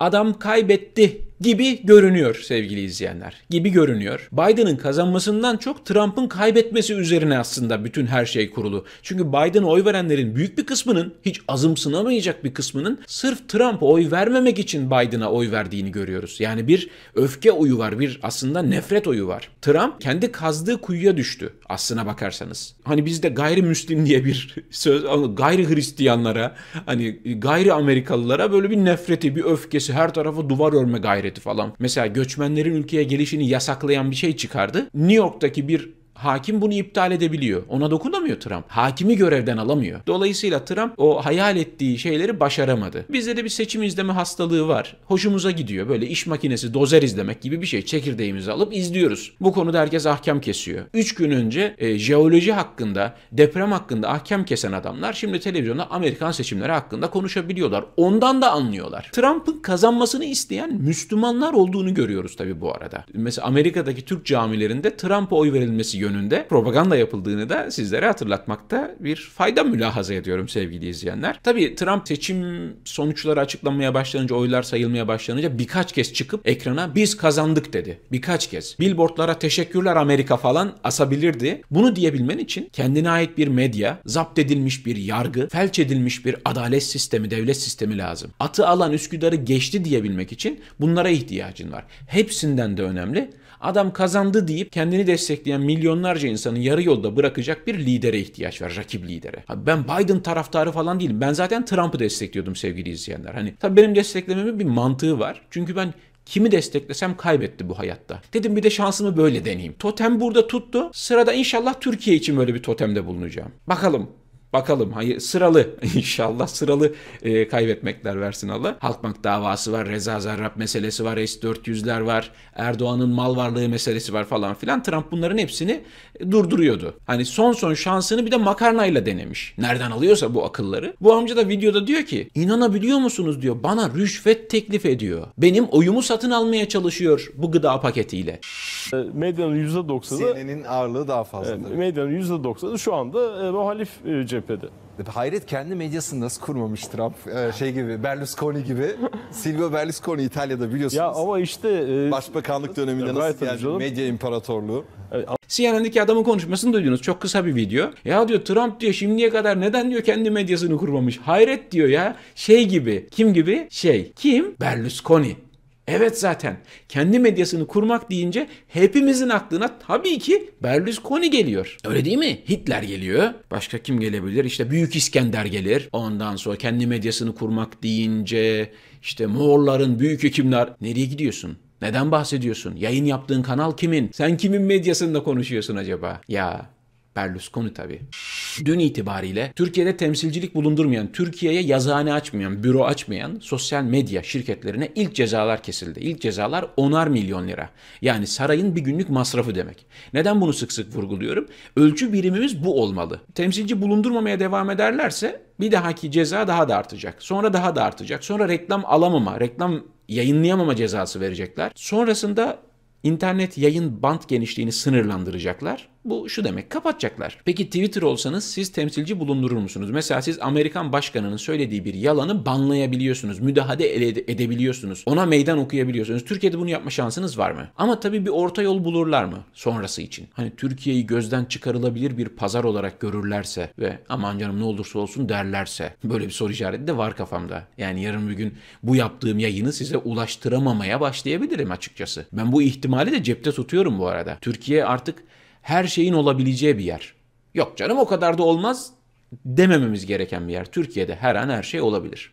Adam kaybetti gibi görünüyor sevgili izleyenler. Gibi görünüyor. Biden'ın kazanmasından çok Trump'ın kaybetmesi üzerine aslında bütün her şey kurulu. Çünkü Biden'a oy verenlerin büyük bir kısmının hiç azımsınamayacak bir kısmının sırf Trump oy vermemek için Biden'a oy verdiğini görüyoruz. Yani bir öfke oyu var, bir aslında nefret oyu var. Trump kendi kazdığı kuyuya düştü aslına bakarsanız. Hani bizde gayrimüslim diye bir söz, gayri Hristiyanlara, hani gayri Amerikalılara böyle bir nefreti, bir öfkesi, her tarafı duvar örme gayreti işareti falan. Mesela göçmenlerin ülkeye gelişini yasaklayan bir şey çıkardı. New York'taki bir Hakim bunu iptal edebiliyor. Ona dokunamıyor Trump. Hakimi görevden alamıyor. Dolayısıyla Trump o hayal ettiği şeyleri başaramadı. Bizde de bir seçim izleme hastalığı var. Hoşumuza gidiyor. Böyle iş makinesi dozer izlemek gibi bir şey. Çekirdeğimizi alıp izliyoruz. Bu konuda herkes ahkam kesiyor. 3 gün önce e, jeoloji hakkında, deprem hakkında ahkam kesen adamlar şimdi televizyonda Amerikan seçimleri hakkında konuşabiliyorlar. Ondan da anlıyorlar. Trump'ın kazanmasını isteyen Müslümanlar olduğunu görüyoruz tabii bu arada. Mesela Amerika'daki Türk camilerinde Trump'a oy verilmesi yönü yönünde propaganda yapıldığını da sizlere hatırlatmakta bir fayda mülahaza ediyorum sevgili izleyenler. Tabii Trump seçim sonuçları açıklanmaya başlanınca, oylar sayılmaya başlanınca birkaç kez çıkıp ekrana biz kazandık dedi. Birkaç kez. Billboardlara teşekkürler Amerika falan asabilirdi. Bunu diyebilmen için kendine ait bir medya, zapt edilmiş bir yargı, felç edilmiş bir adalet sistemi, devlet sistemi lazım. Atı alan Üsküdar'ı geçti diyebilmek için bunlara ihtiyacın var. Hepsinden de önemli. Adam kazandı deyip kendini destekleyen milyon milyonlarca insanı yarı yolda bırakacak bir lidere ihtiyaç var, rakip lidere. ben Biden taraftarı falan değilim. Ben zaten Trump'ı destekliyordum sevgili izleyenler. Hani tabii benim desteklememin bir mantığı var. Çünkü ben Kimi desteklesem kaybetti bu hayatta. Dedim bir de şansımı böyle deneyeyim. Totem burada tuttu. Sırada inşallah Türkiye için böyle bir totemde bulunacağım. Bakalım Bakalım hayır sıralı inşallah sıralı e, kaybetmekler versin Allah. Halkbank davası var, Reza Zarrab meselesi var, S-400'ler var, Erdoğan'ın mal varlığı meselesi var falan filan. Trump bunların hepsini e, durduruyordu. Hani son son şansını bir de makarnayla denemiş. Nereden alıyorsa bu akılları. Bu amca da videoda diyor ki inanabiliyor musunuz diyor bana rüşvet teklif ediyor. Benim oyumu satın almaya çalışıyor bu gıda paketiyle. E, medyanın %90'ı... CNN'in ağırlığı daha fazla. Medyanın %90'ı şu anda muhalif e, cep cephede. Hayret kendi medyasını nasıl kurmamış Trump? E, şey gibi Berlusconi gibi. Silvio Berlusconi İtalya'da biliyorsunuz. Ya ama işte e, başbakanlık döneminde nasıl geldi canım. medya imparatorluğu. Evet. CNN'deki adamın konuşmasını duydunuz. Çok kısa bir video. Ya diyor Trump diyor şimdiye kadar neden diyor kendi medyasını kurmamış. Hayret diyor ya. Şey gibi. Kim gibi? Şey. Kim? Berlusconi. Evet zaten kendi medyasını kurmak deyince hepimizin aklına tabii ki Berlusconi geliyor. Öyle değil mi? Hitler geliyor. Başka kim gelebilir? İşte Büyük İskender gelir. Ondan sonra kendi medyasını kurmak deyince işte Moğolların büyük hekimler. Nereye gidiyorsun? Neden bahsediyorsun? Yayın yaptığın kanal kimin? Sen kimin medyasında konuşuyorsun acaba? Ya Berlusconi tabii. Dün itibariyle Türkiye'de temsilcilik bulundurmayan, Türkiye'ye yazıhane açmayan, büro açmayan sosyal medya şirketlerine ilk cezalar kesildi. İlk cezalar onar milyon lira. Yani sarayın bir günlük masrafı demek. Neden bunu sık sık vurguluyorum? Ölçü birimimiz bu olmalı. Temsilci bulundurmamaya devam ederlerse bir dahaki ceza daha da artacak. Sonra daha da artacak. Sonra reklam alamama, reklam yayınlayamama cezası verecekler. Sonrasında internet yayın bant genişliğini sınırlandıracaklar. Bu şu demek kapatacaklar. Peki Twitter olsanız siz temsilci bulundurur musunuz? Mesela siz Amerikan başkanının söylediği bir yalanı banlayabiliyorsunuz. Müdahale edebiliyorsunuz. Ona meydan okuyabiliyorsunuz. Türkiye'de bunu yapma şansınız var mı? Ama tabii bir orta yol bulurlar mı sonrası için? Hani Türkiye'yi gözden çıkarılabilir bir pazar olarak görürlerse ve aman canım ne olursa olsun derlerse. Böyle bir soru işareti de var kafamda. Yani yarın bir gün bu yaptığım yayını size ulaştıramamaya başlayabilirim açıkçası. Ben bu ihtimali de cepte tutuyorum bu arada. Türkiye artık her şeyin olabileceği bir yer. Yok canım o kadar da olmaz demememiz gereken bir yer. Türkiye'de her an her şey olabilir.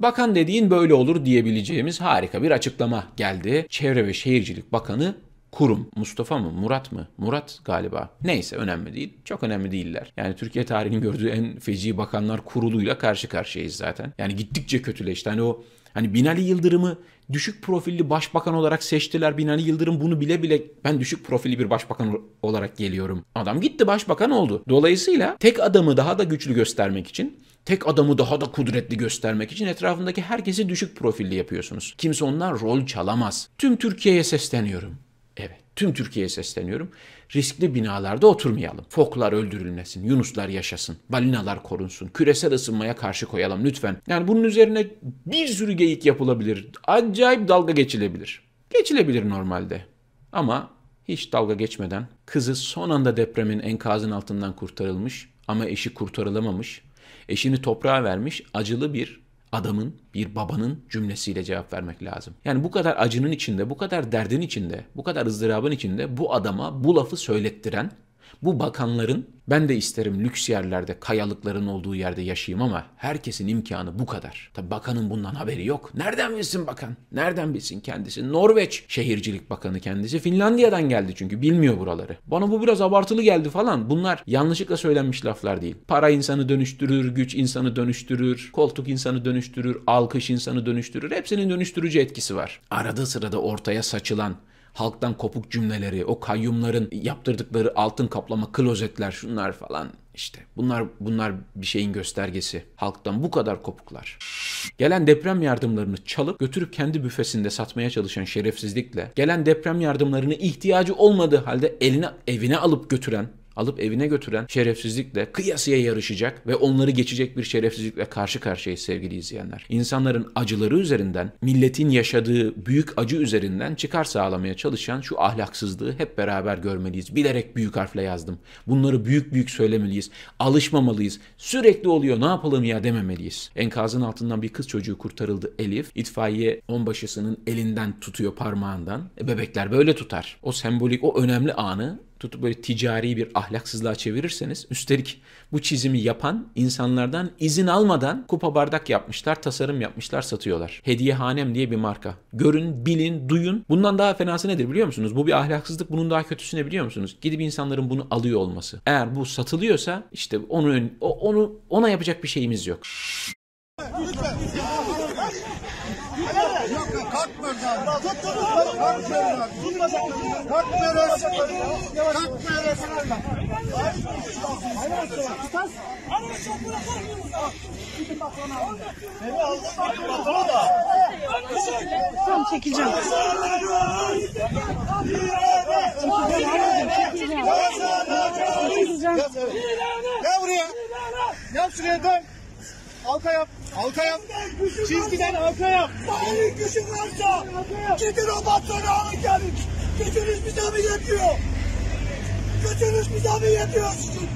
Bakan dediğin böyle olur diyebileceğimiz harika bir açıklama geldi. Çevre ve Şehircilik Bakanı kurum. Mustafa mı? Murat mı? Murat galiba. Neyse önemli değil. Çok önemli değiller. Yani Türkiye tarihinin gördüğü en feci bakanlar kuruluyla karşı karşıyayız zaten. Yani gittikçe kötüleşti. Hani o Hani Binali Yıldırım'ı düşük profilli başbakan olarak seçtiler. Binali Yıldırım bunu bile bile ben düşük profilli bir başbakan olarak geliyorum. Adam gitti başbakan oldu. Dolayısıyla tek adamı daha da güçlü göstermek için Tek adamı daha da kudretli göstermek için etrafındaki herkesi düşük profilli yapıyorsunuz. Kimse onlar rol çalamaz. Tüm Türkiye'ye sesleniyorum. Evet, tüm Türkiye'ye sesleniyorum riskli binalarda oturmayalım. Foklar öldürülmesin, yunuslar yaşasın, balinalar korunsun, küresel ısınmaya karşı koyalım lütfen. Yani bunun üzerine bir sürü geyik yapılabilir. Acayip dalga geçilebilir. Geçilebilir normalde. Ama hiç dalga geçmeden kızı son anda depremin enkazın altından kurtarılmış ama eşi kurtarılamamış. Eşini toprağa vermiş acılı bir adamın, bir babanın cümlesiyle cevap vermek lazım. Yani bu kadar acının içinde, bu kadar derdin içinde, bu kadar ızdırabın içinde bu adama bu lafı söylettiren bu bakanların ben de isterim lüks yerlerde, kayalıkların olduğu yerde yaşayayım ama herkesin imkanı bu kadar. Tabi bakanın bundan haberi yok. Nereden bilsin bakan? Nereden bilsin kendisi? Norveç Şehircilik Bakanı kendisi. Finlandiya'dan geldi çünkü bilmiyor buraları. Bana bu biraz abartılı geldi falan. Bunlar yanlışlıkla söylenmiş laflar değil. Para insanı dönüştürür, güç insanı dönüştürür, koltuk insanı dönüştürür, alkış insanı dönüştürür. Hepsinin dönüştürücü etkisi var. Arada sırada ortaya saçılan halktan kopuk cümleleri, o kayyumların yaptırdıkları altın kaplama klozetler şunlar falan işte. Bunlar bunlar bir şeyin göstergesi. Halktan bu kadar kopuklar. Gelen deprem yardımlarını çalıp götürüp kendi büfesinde satmaya çalışan şerefsizlikle gelen deprem yardımlarını ihtiyacı olmadığı halde eline evine alıp götüren alıp evine götüren şerefsizlikle kıyasıya yarışacak ve onları geçecek bir şerefsizlikle karşı karşıyayız sevgili izleyenler. İnsanların acıları üzerinden, milletin yaşadığı büyük acı üzerinden çıkar sağlamaya çalışan şu ahlaksızlığı hep beraber görmeliyiz. Bilerek büyük harfle yazdım. Bunları büyük büyük söylemeliyiz. Alışmamalıyız. Sürekli oluyor ne yapalım ya dememeliyiz. Enkazın altından bir kız çocuğu kurtarıldı Elif. İtfaiye onbaşısının elinden tutuyor parmağından. E, bebekler böyle tutar. O sembolik, o önemli anı tutup böyle ticari bir ahlaksızlığa çevirirseniz üstelik bu çizimi yapan insanlardan izin almadan kupa bardak yapmışlar, tasarım yapmışlar, satıyorlar. Hediye Hediyehanem diye bir marka. Görün, bilin, duyun. Bundan daha fenası nedir biliyor musunuz? Bu bir ahlaksızlık. Bunun daha kötüsü ne biliyor musunuz? Gidip insanların bunu alıyor olması. Eğer bu satılıyorsa işte onu onu ona yapacak bir şeyimiz yok. Lütfen. Yok kalkmıyoruz abi. Tut tut tut. Kalkmıyoruz abi. Tut bacaklarını. Kalkmıyoruz. Kalkmıyoruz. Tutas. Anam çok bırak olmuyoruz. Gidin baklana. Beni aldın baklana da. Tamam çekeceğim. Çekeceğim. Çekeceğim. Gel buraya. Gel şuraya dön. Alta yap. Halka yap. Çizgiden halka yap. Mahalli gücü varsa gidin o batları alın gelin. Gücünüz bize mi yetiyor? Gücünüz bize mi yetiyor sizin?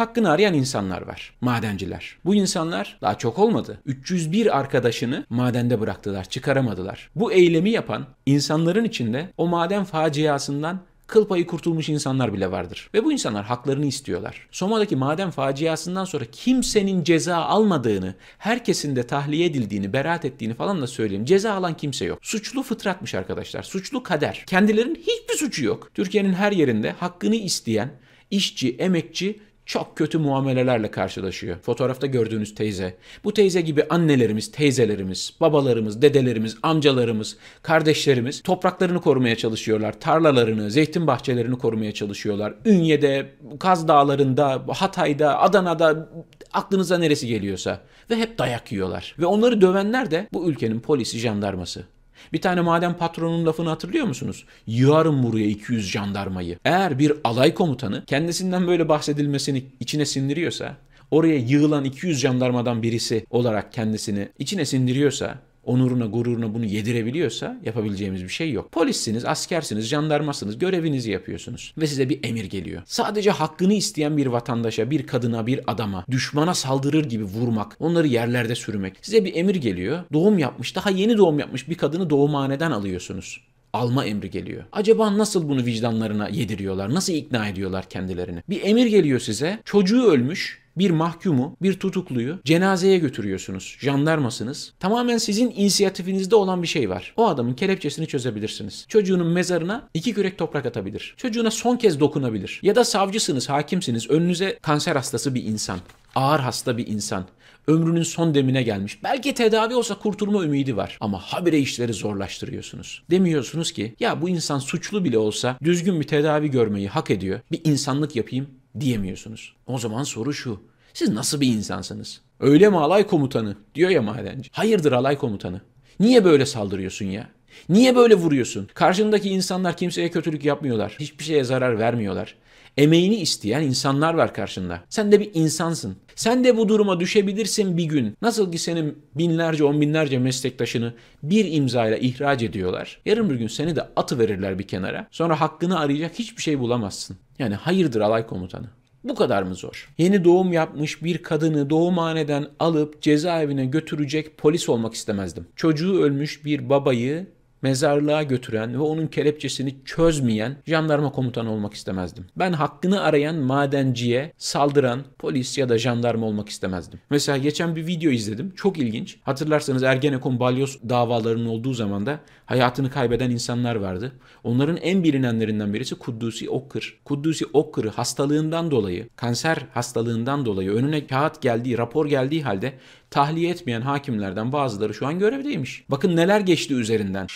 hakkını arayan insanlar var. Madenciler. Bu insanlar daha çok olmadı. 301 arkadaşını madende bıraktılar, çıkaramadılar. Bu eylemi yapan insanların içinde o maden faciasından kıl payı kurtulmuş insanlar bile vardır. Ve bu insanlar haklarını istiyorlar. Soma'daki maden faciasından sonra kimsenin ceza almadığını, herkesin de tahliye edildiğini, beraat ettiğini falan da söyleyeyim. Ceza alan kimse yok. Suçlu fıtratmış arkadaşlar. Suçlu kader. Kendilerinin hiçbir suçu yok. Türkiye'nin her yerinde hakkını isteyen işçi, emekçi çok kötü muamelelerle karşılaşıyor. Fotoğrafta gördüğünüz teyze. Bu teyze gibi annelerimiz, teyzelerimiz, babalarımız, dedelerimiz, amcalarımız, kardeşlerimiz topraklarını korumaya çalışıyorlar. Tarlalarını, zeytin bahçelerini korumaya çalışıyorlar. Ünye'de, Kaz Dağları'nda, Hatay'da, Adana'da aklınıza neresi geliyorsa ve hep dayak yiyorlar. Ve onları dövenler de bu ülkenin polisi, jandarması. Bir tane maden patronunun lafını hatırlıyor musunuz? Yığarım buraya 200 jandarmayı. Eğer bir alay komutanı kendisinden böyle bahsedilmesini içine sindiriyorsa, oraya yığılan 200 jandarmadan birisi olarak kendisini içine sindiriyorsa onuruna, gururuna bunu yedirebiliyorsa yapabileceğimiz bir şey yok. Polissiniz, askersiniz, jandarmasınız, görevinizi yapıyorsunuz ve size bir emir geliyor. Sadece hakkını isteyen bir vatandaşa, bir kadına, bir adama, düşmana saldırır gibi vurmak, onları yerlerde sürmek. Size bir emir geliyor. Doğum yapmış, daha yeni doğum yapmış bir kadını doğumhaneden alıyorsunuz alma emri geliyor. Acaba nasıl bunu vicdanlarına yediriyorlar? Nasıl ikna ediyorlar kendilerini? Bir emir geliyor size. Çocuğu ölmüş bir mahkumu, bir tutukluyu cenazeye götürüyorsunuz. Jandarmasınız. Tamamen sizin inisiyatifinizde olan bir şey var. O adamın kelepçesini çözebilirsiniz. Çocuğunun mezarına iki kürek toprak atabilir. Çocuğuna son kez dokunabilir. Ya da savcısınız, hakimsiniz. Önünüze kanser hastası bir insan ağır hasta bir insan. Ömrünün son demine gelmiş. Belki tedavi olsa kurtulma ümidi var. Ama habire işleri zorlaştırıyorsunuz. Demiyorsunuz ki ya bu insan suçlu bile olsa düzgün bir tedavi görmeyi hak ediyor. Bir insanlık yapayım diyemiyorsunuz. O zaman soru şu. Siz nasıl bir insansınız? Öyle mi alay komutanı? Diyor ya madenci. Hayırdır alay komutanı? Niye böyle saldırıyorsun ya? Niye böyle vuruyorsun? Karşındaki insanlar kimseye kötülük yapmıyorlar. Hiçbir şeye zarar vermiyorlar. Emeğini isteyen insanlar var karşında. Sen de bir insansın. Sen de bu duruma düşebilirsin bir gün. Nasıl ki senin binlerce, on binlerce meslektaşını bir imzayla ihraç ediyorlar. Yarın bir gün seni de atı verirler bir kenara. Sonra hakkını arayacak hiçbir şey bulamazsın. Yani hayırdır alay komutanı. Bu kadar mı zor? Yeni doğum yapmış bir kadını doğumhaneden alıp cezaevine götürecek polis olmak istemezdim. Çocuğu ölmüş bir babayı mezarlığa götüren ve onun kelepçesini çözmeyen jandarma komutanı olmak istemezdim. Ben hakkını arayan madenciye saldıran polis ya da jandarma olmak istemezdim. Mesela geçen bir video izledim. Çok ilginç. Hatırlarsanız Ergenekon balyoz davalarının olduğu zaman da hayatını kaybeden insanlar vardı. Onların en bilinenlerinden birisi Kuddusi Okkır. Kuddusi Okkır'ı hastalığından dolayı, kanser hastalığından dolayı önüne kağıt geldiği, rapor geldiği halde tahliye etmeyen hakimlerden bazıları şu an görevdeymiş. Bakın neler geçti üzerinden.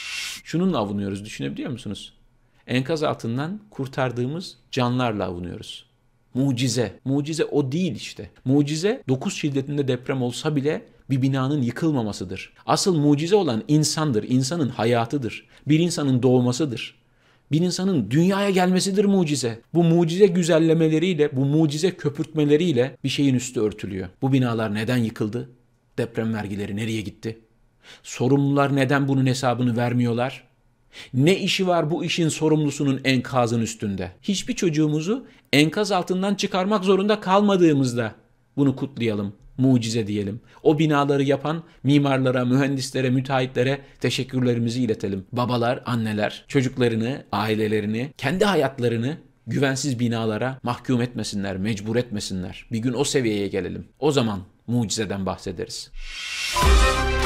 Şununla avunuyoruz düşünebiliyor musunuz? Enkaz altından kurtardığımız canlarla avunuyoruz. Mucize. Mucize o değil işte. Mucize 9 şiddetinde deprem olsa bile bir binanın yıkılmamasıdır. Asıl mucize olan insandır, insanın hayatıdır. Bir insanın doğmasıdır. Bir insanın dünyaya gelmesidir mucize. Bu mucize güzellemeleriyle, bu mucize köpürtmeleriyle bir şeyin üstü örtülüyor. Bu binalar neden yıkıldı? Deprem vergileri nereye gitti? Sorumlular neden bunun hesabını vermiyorlar? Ne işi var bu işin sorumlusunun enkazın üstünde? Hiçbir çocuğumuzu enkaz altından çıkarmak zorunda kalmadığımızda bunu kutlayalım, mucize diyelim. O binaları yapan mimarlara, mühendislere, müteahhitlere teşekkürlerimizi iletelim. Babalar, anneler çocuklarını, ailelerini, kendi hayatlarını güvensiz binalara mahkum etmesinler, mecbur etmesinler. Bir gün o seviyeye gelelim. O zaman mucizeden bahsederiz. Müzik